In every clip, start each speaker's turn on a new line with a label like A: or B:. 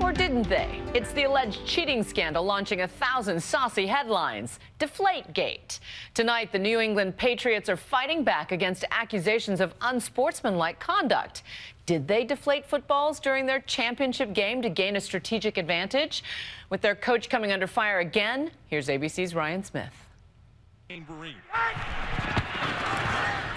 A: Or didn't they? It's the alleged cheating scandal launching a thousand saucy headlines Deflategate. Tonight, the New England Patriots are fighting back against accusations of unsportsmanlike conduct. Did they deflate footballs during their championship game to gain a strategic advantage? With their coach coming under fire again, here's ABC's Ryan Smith.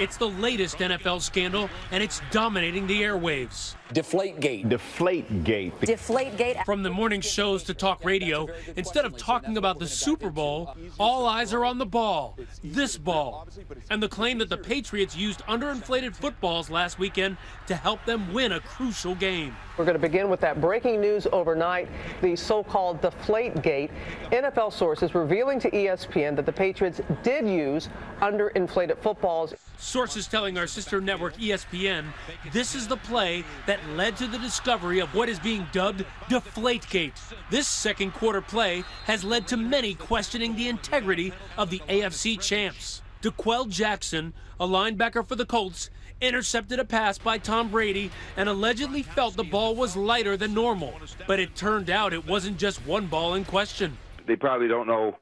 A: It's the latest NFL scandal, and it's dominating the airwaves.
B: Deflategate. Deflategate.
A: Deflategate. From the morning shows to talk radio, instead of talking about the Super Bowl, all eyes are on the ball, this ball, and the claim that the Patriots used underinflated footballs last weekend to help them win a crucial game. We're going to begin with that breaking news overnight, the so-called Deflategate. NFL sources revealing to ESPN that the Patriots did use underinflated footballs. Sources telling our sister network ESPN this is the play that led to the discovery of what is being dubbed Deflategate. This second quarter play has led to many questioning the integrity of the AFC champs. DeQuell Jackson, a linebacker for the Colts, intercepted a pass by Tom Brady and allegedly felt the ball was lighter than normal. But it turned out it wasn't
B: just one ball in question. They probably don't know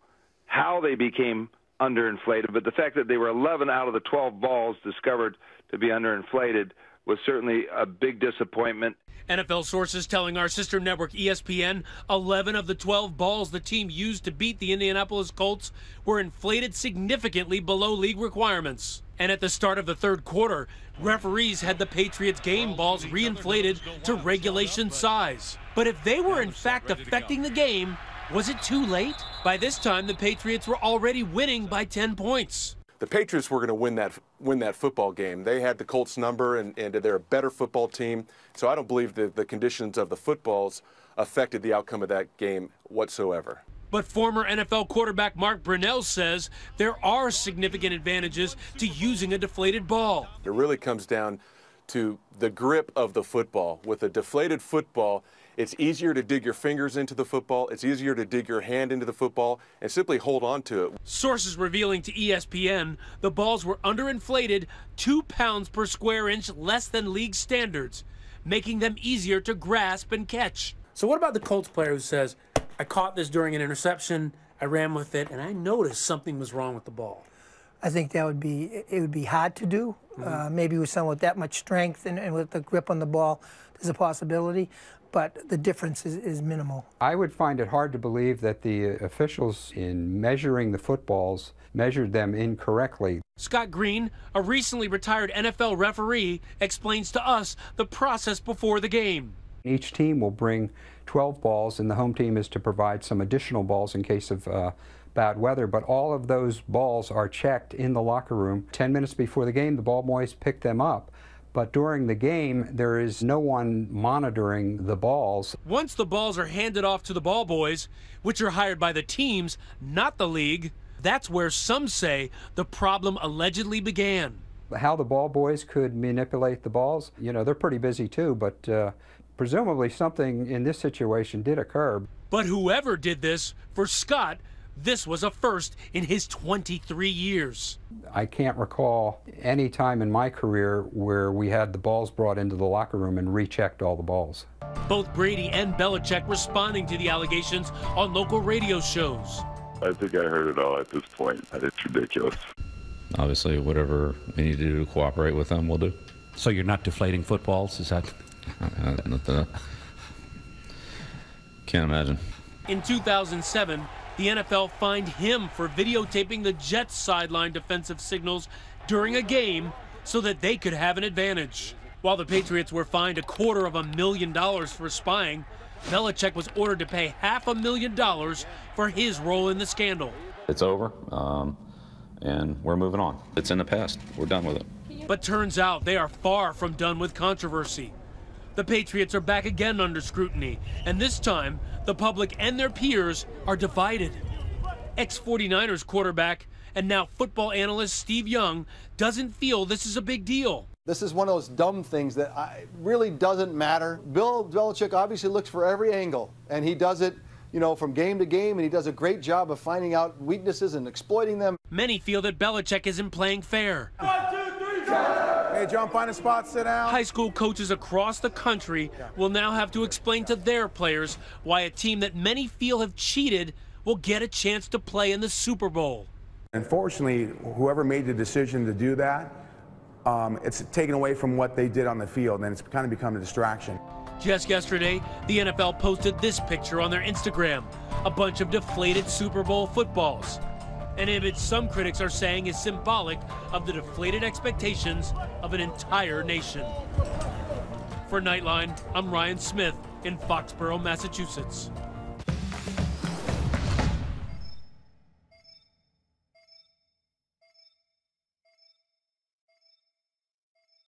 B: how they became underinflated, but the fact that they were 11 out of the 12 balls discovered to be underinflated was certainly a big disappointment.
A: NFL sources telling our sister network ESPN 11 of the 12 balls the team used to beat the Indianapolis Colts were inflated significantly below league requirements. And at the start of the third quarter, referees had the Patriots game balls reinflated to regulation size. But if they were in fact affecting the game, was it too late? By this time, the Patriots were already winning by 10 points. The Patriots were going to win that win that football game. They had the Colts number, and, and they're a better football team. So I don't believe that the conditions of the footballs affected the outcome of that game whatsoever. But former NFL quarterback Mark Brunell says there are significant advantages to using a deflated ball. It really comes down to the grip of the football. With a deflated football, it's easier to dig your fingers into the football. It's easier to dig your hand into the football and simply hold on to it. Sources revealing to ESPN the balls were underinflated two pounds per square inch less than league standards, making them easier to grasp and catch. So what about the Colts player who says, I caught this during an interception, I ran with it, and I noticed something was wrong with the ball?
B: I think that would be it would be hard to do. Mm-hmm. Uh, maybe with someone with that much strength and, and, with the grip on the ball, there's a possibility, but the difference is, is minimal. I would find it hard to believe that the uh, officials, in measuring the footballs, measured them incorrectly.
A: Scott Green, a recently retired NFL referee, explains to us the process before the game.
B: Each team will bring 12 balls, and the home team is to provide some additional balls in case of. Uh, bad weather, but all of those balls are checked in the locker room. 10 minutes before the game, the ball boys pick them up. But during the game, there is no one monitoring the balls.
A: Once the balls are handed off to the ball boys, which are hired by the teams, not the league, that's where some say the problem allegedly began.
B: How the ball boys could manipulate the balls, you know, they're pretty busy too, but uh, presumably something in this situation did occur.
A: But whoever did this, for Scott, this was a first in his 23
B: years. I can't recall any time in my career where we had the balls brought into the locker room and rechecked all the balls.
A: Both Brady and Belichick responding to the allegations on local radio shows.
B: I think I heard it all at this point. It's ridiculous.
A: Obviously, whatever we need to do to cooperate with them, we'll do. So you're not deflating footballs? Is that? Can't imagine. In 2007, the NFL fined him for videotaping the Jets' sideline defensive signals during a game so that they could have an advantage. While the Patriots were fined a quarter of a million dollars for spying, Belichick was ordered to pay half a million dollars for his role in the scandal. It's over, um, and we're moving on. It's in the past. We're done with it. But turns out they are far from done with controversy. The Patriots are back again under scrutiny, and this time, the public and their peers are divided. Ex 49ers quarterback and now football analyst Steve Young doesn't feel this is a big deal.
B: This is one of those dumb things that I, really doesn't matter. Bill Belichick obviously looks for every angle, and he does it you know, from game to game, and he does a great job of finding out weaknesses and exploiting them.
A: Many feel that Belichick isn't playing fair. One, two, three, Hey, John, find a spot, sit down. High school coaches across the country will now have to explain to their players why a team that many feel have cheated will get a chance to play in the Super Bowl.
B: Unfortunately,
A: whoever made the decision to do that, um, it's taken away from what they did on the field, and it's kind of become a distraction. Just yesterday, the NFL posted this picture on their Instagram a bunch of deflated Super Bowl footballs an image some critics are saying is symbolic of the deflated expectations of an entire nation. For Nightline, I'm Ryan Smith in Foxborough, Massachusetts.